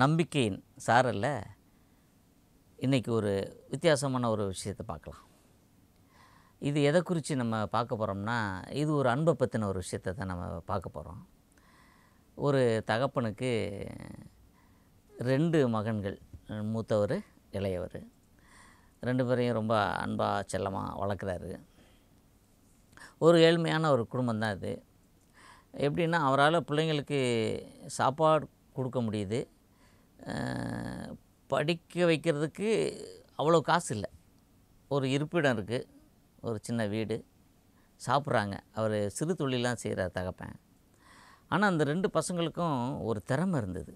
நம்பிக்கையின் சாரல்ல இன்றைக்கி ஒரு வித்தியாசமான ஒரு விஷயத்தை பார்க்கலாம் இது எதை குறித்து நம்ம பார்க்க போகிறோம்னா இது ஒரு அன்பை பற்றின ஒரு விஷயத்தை தான் நம்ம பார்க்க போகிறோம் ஒரு தகப்பனுக்கு ரெண்டு மகன்கள் மூத்தவர் இளையவர் ரெண்டு பேரையும் ரொம்ப அன்பாக செல்லமாக வளர்க்குறாரு ஒரு ஏழ்மையான ஒரு குடும்பம் தான் இது எப்படின்னா அவரால் பிள்ளைங்களுக்கு சாப்பாடு கொடுக்க முடியுது படிக்க வைக்கிறதுக்கு அவ்வளோ காசு இல்லை ஒரு இருப்பிடம் இருக்குது ஒரு சின்ன வீடு சாப்பிட்றாங்க அவர் சிறு தொழிலாம் செய்கிறார் தகப்பேன் ஆனால் அந்த ரெண்டு பசங்களுக்கும் ஒரு திறமை இருந்தது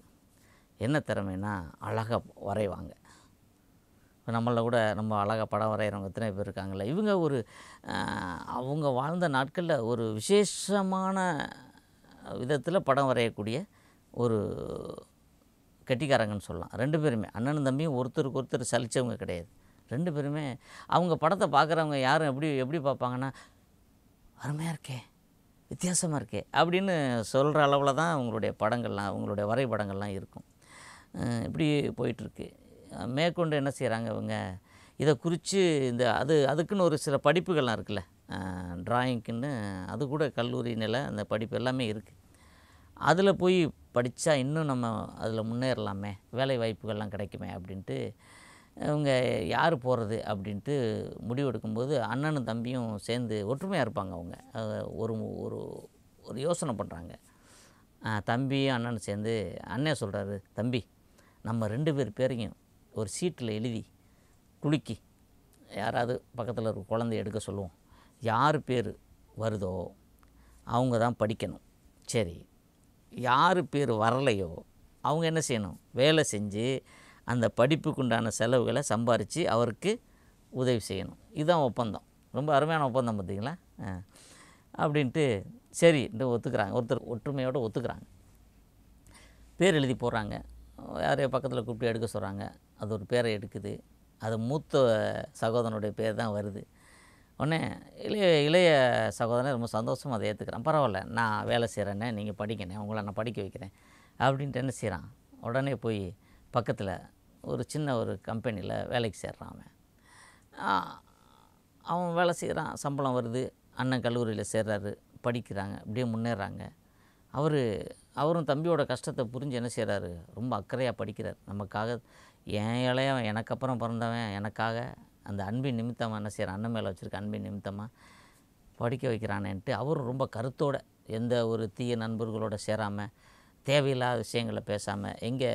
என்ன திறமைனா அழகாக வரைவாங்க இப்போ நம்மளை கூட ரொம்ப அழகாக படம் வரைகிறவங்க எத்தனை பேர் இருக்காங்களே இவங்க ஒரு அவங்க வாழ்ந்த நாட்களில் ஒரு விசேஷமான விதத்தில் படம் வரையக்கூடிய ஒரு கெட்டிக்காரங்கன்னு சொல்லலாம் ரெண்டு பேருமே அண்ணனும் தம்பியும் ஒருத்தருக்கு ஒருத்தர் சலித்தவங்க கிடையாது ரெண்டு பேருமே அவங்க படத்தை பார்க்குறவங்க யாரும் எப்படி எப்படி பார்ப்பாங்கன்னா அருமையாக இருக்கே வித்தியாசமாக இருக்கே அப்படின்னு சொல்கிற அளவில் தான் அவங்களுடைய படங்கள்லாம் அவங்களுடைய வரைபடங்கள்லாம் இருக்கும் இப்படி போயிட்டுருக்கு மேற்கொண்டு என்ன செய்கிறாங்க இவங்க இதை குறித்து இந்த அது அதுக்குன்னு ஒரு சில படிப்புகள்லாம் இருக்குல்ல ட்ராயிங்க்குன்னு அது கூட கல்லூரி நிலை அந்த படிப்பு எல்லாமே இருக்குது அதில் போய் படித்தா இன்னும் நம்ம அதில் முன்னேறலாமே வேலை வாய்ப்புகள்லாம் கிடைக்குமே அப்படின்ட்டு இவங்க யார் போகிறது அப்படின்ட்டு முடிவெடுக்கும்போது அண்ணனும் தம்பியும் சேர்ந்து ஒற்றுமையாக இருப்பாங்க அவங்க ஒரு ஒரு ஒரு யோசனை பண்ணுறாங்க தம்பியும் அண்ணன் சேர்ந்து அண்ணன் சொல்கிறாரு தம்பி நம்ம ரெண்டு பேர் பேரையும் ஒரு சீட்டில் எழுதி குலுக்கி யாராவது பக்கத்தில் ஒரு குழந்தை எடுக்க சொல்லுவோம் யார் பேர் வருதோ அவங்க தான் படிக்கணும் சரி யார் பேர் வரலையோ அவங்க என்ன செய்யணும் வேலை செஞ்சு அந்த படிப்புக்குண்டான செலவுகளை சம்பாரித்து அவருக்கு உதவி செய்யணும் இதுதான் ஒப்பந்தம் ரொம்ப அருமையான ஒப்பந்தம் பார்த்திங்களா அப்படின்ட்டு சரி ஒத்துக்கிறாங்க ஒருத்தர் ஒற்றுமையோடு ஒத்துக்கிறாங்க பேர் எழுதி போடுறாங்க யாரையோ பக்கத்தில் கூப்பிட்டு எடுக்க சொல்கிறாங்க அது ஒரு பேரை எடுக்குது அது மூத்த சகோதரனுடைய பேர் தான் வருது உடனே இளைய இளைய சகோதரன் ரொம்ப சந்தோஷமாக அதை ஏற்றுக்கிறான் பரவாயில்ல நான் வேலை செய்கிறேன்னு நீங்கள் படிக்கணும் உங்களை நான் படிக்க வைக்கிறேன் அப்படின்ட்டு என்ன செய்கிறான் உடனே போய் பக்கத்தில் ஒரு சின்ன ஒரு கம்பெனியில் வேலைக்கு சேர்றான் அவன் அவன் வேலை செய்கிறான் சம்பளம் வருது அண்ணன் கல்லூரியில் சேர்றாரு படிக்கிறாங்க அப்படியே முன்னேறாங்க அவர் அவரும் தம்பியோட கஷ்டத்தை புரிஞ்சு என்ன செய்கிறாரு ரொம்ப அக்கறையாக படிக்கிறார் நமக்காக என் இளையவன் எனக்கு அப்புறம் பிறந்தவன் எனக்காக அந்த அன்பின் நிமித்தமாக என்ன செய்கிற அண்ணன் மேலே வச்சுருக்க அன்பின் நிமித்தமாக படிக்க வைக்கிறானேன்ட்டு அவரும் ரொம்ப கருத்தோடு எந்த ஒரு தீய நண்பர்களோடு சேராமல் தேவையில்லாத விஷயங்களை பேசாமல் எங்கே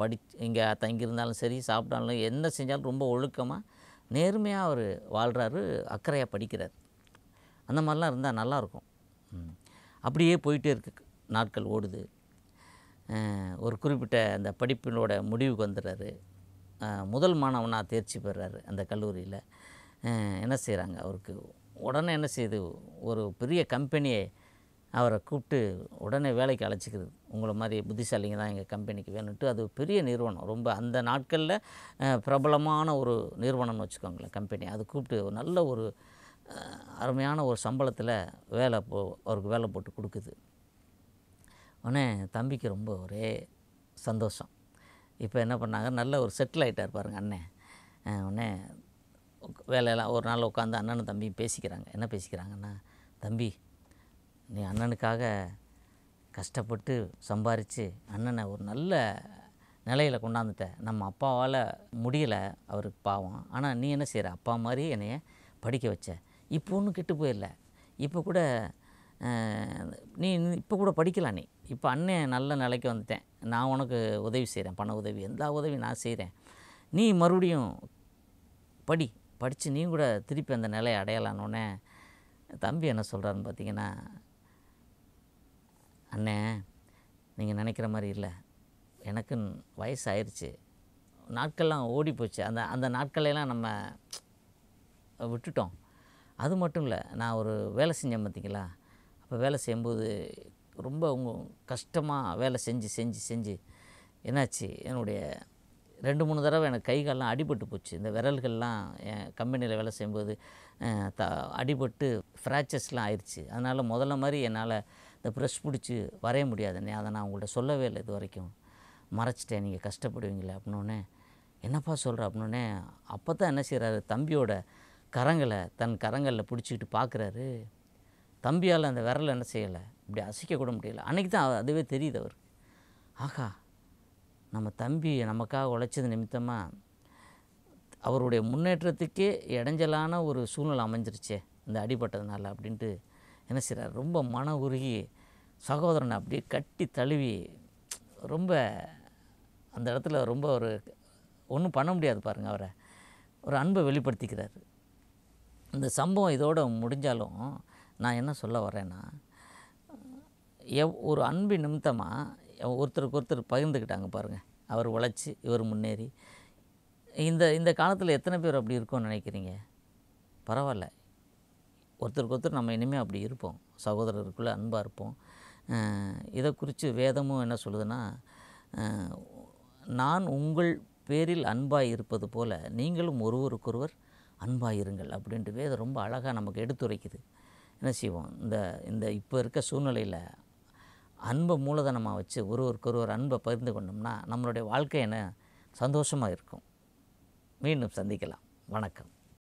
படி இங்கே தங்கியிருந்தாலும் சரி சாப்பிட்டாலும் என்ன செஞ்சாலும் ரொம்ப ஒழுக்கமாக நேர்மையாக அவர் வாழ்கிறாரு அக்கறையாக படிக்கிறார் அந்த மாதிரிலாம் இருந்தால் நல்லாயிருக்கும் அப்படியே போயிட்டே இருக்கு நாட்கள் ஓடுது ஒரு குறிப்பிட்ட அந்த படிப்பினோட முடிவுக்கு வந்துடுறாரு முதல் மாணவனாக தேர்ச்சி பெறாரு அந்த கல்லூரியில் என்ன செய்கிறாங்க அவருக்கு உடனே என்ன செய்யுது ஒரு பெரிய கம்பெனியை அவரை கூப்பிட்டு உடனே வேலைக்கு அழைச்சிக்கிறது உங்களை மாதிரி புத்திசாலிங்க தான் எங்கள் கம்பெனிக்கு வேணுன்ட்டு அது பெரிய நிறுவனம் ரொம்ப அந்த நாட்களில் பிரபலமான ஒரு நிறுவனம்னு வச்சுக்கோங்களேன் கம்பெனி அது கூப்பிட்டு ஒரு நல்ல ஒரு அருமையான ஒரு சம்பளத்தில் வேலை போ அவருக்கு வேலை போட்டு கொடுக்குது உடனே தம்பிக்கு ரொம்ப ஒரே சந்தோஷம் இப்போ என்ன பண்ணாங்க நல்ல ஒரு செட்டில் ஆகிட்டார் பாருங்கள் அண்ணன் உடனே வேலையெல்லாம் ஒரு நாள் உட்காந்து அண்ணனும் தம்பியும் பேசிக்கிறாங்க என்ன பேசிக்கிறாங்கன்னா தம்பி நீ அண்ணனுக்காக கஷ்டப்பட்டு சம்பாரித்து அண்ணனை ஒரு நல்ல நிலையில் கொண்டாந்துட்ட நம்ம அப்பாவால் முடியலை அவருக்கு பாவம் ஆனால் நீ என்ன செய்கிற அப்பா மாதிரி என்னைய படிக்க வச்ச இப்போ ஒன்றும் கெட்டு போயிடல இப்போ கூட நீ இப்போ கூட படிக்கலாம் நீ இப்போ அண்ணன் நல்ல நிலைக்கு வந்துட்டேன் நான் உனக்கு உதவி செய்கிறேன் பண உதவி எல்லா உதவியும் நான் செய்கிறேன் நீ மறுபடியும் படி படித்து நீ கூட திருப்பி அந்த நிலையை அடையலான்னொடனே தம்பி என்ன சொல்கிறாருன்னு பார்த்தீங்கன்னா அண்ணே நீங்கள் நினைக்கிற மாதிரி இல்லை எனக்கு வயசு ஆயிடுச்சு நாட்கள்லாம் ஓடி போச்சு அந்த அந்த நாட்களெல்லாம் நம்ம விட்டுட்டோம் அது மட்டும் இல்லை நான் ஒரு வேலை செஞ்சேன் பார்த்தீங்களா அப்போ வேலை செய்யும்போது ரொம்ப அவங்க கஷ்டமாக வேலை செஞ்சு செஞ்சு செஞ்சு என்னாச்சு என்னுடைய ரெண்டு மூணு தடவை எனக்கு கைகாலெலாம் அடிபட்டு போச்சு இந்த விரல்கள்லாம் என் கம்பெனியில் வேலை செய்யும்போது த அடிபட்டு ஃப்ராக்சர்ஸ்லாம் ஆயிடுச்சு அதனால் முதல்ல மாதிரி என்னால் இந்த ப்ரெஷ் பிடிச்சி வரைய முடியாதுன்னே அதை நான் உங்கள்கிட்ட சொல்லவே இல்லை இது வரைக்கும் மறைச்சிட்டேன் நீங்கள் கஷ்டப்படுவீங்களே அப்படின்னோடனே என்னப்பா சொல்கிற அப்படின்னோடனே அப்போ தான் என்ன செய்கிறாரு தம்பியோட கரங்களை தன் கரங்களில் பிடிச்சிக்கிட்டு பார்க்குறாரு தம்பியால் அந்த விரலை என்ன செய்யலை இப்படி அசைக்க கூட முடியல அன்றைக்கி தான் அதுவே தெரியுது அவர் ஆகா நம்ம தம்பி நமக்காக உழைச்சது நிமித்தமாக அவருடைய முன்னேற்றத்துக்கே இடைஞ்சலான ஒரு சூழ்நிலை அமைஞ்சிருச்சே இந்த அடிபட்டதுனால அப்படின்ட்டு என்ன செய்கிறார் ரொம்ப மன உருகி சகோதரனை அப்படியே கட்டி தழுவி ரொம்ப அந்த இடத்துல ரொம்ப ஒரு ஒன்றும் பண்ண முடியாது பாருங்கள் அவரை ஒரு அன்பை வெளிப்படுத்திக்கிறார் இந்த சம்பவம் இதோடு முடிஞ்சாலும் நான் என்ன சொல்ல வரேன்னா எவ் ஒரு அன்பு நிமித்தமாக ஒருத்தருக்கு ஒருத்தர் பகிர்ந்துக்கிட்டாங்க பாருங்கள் அவர் உழைச்சி இவர் முன்னேறி இந்த இந்த காலத்தில் எத்தனை பேர் அப்படி இருக்கோம்னு நினைக்கிறீங்க பரவாயில்ல ஒருத்தருக்கு ஒருத்தர் நம்ம இனிமேல் அப்படி இருப்போம் சகோதரருக்குள்ளே அன்பாக இருப்போம் இதை குறித்து வேதமும் என்ன சொல்லுதுன்னா நான் உங்கள் பேரில் அன்பாக இருப்பது போல் நீங்களும் ஒருவருக்கொருவர் அன்பாக இருங்கள் அப்படின்ட்டு வேதம் ரொம்ப அழகாக நமக்கு எடுத்துரைக்குது என்ன செய்வோம் இந்த இந்த இப்போ இருக்க சூழ்நிலையில் அன்பை மூலதனமாக வச்சு ஒருவருக்கு ஒருவர் அன்பை பகிர்ந்து கொண்டோம்னா நம்மளுடைய வாழ்க்கை என்ன சந்தோஷமாக இருக்கும் மீண்டும் சந்திக்கலாம் வணக்கம்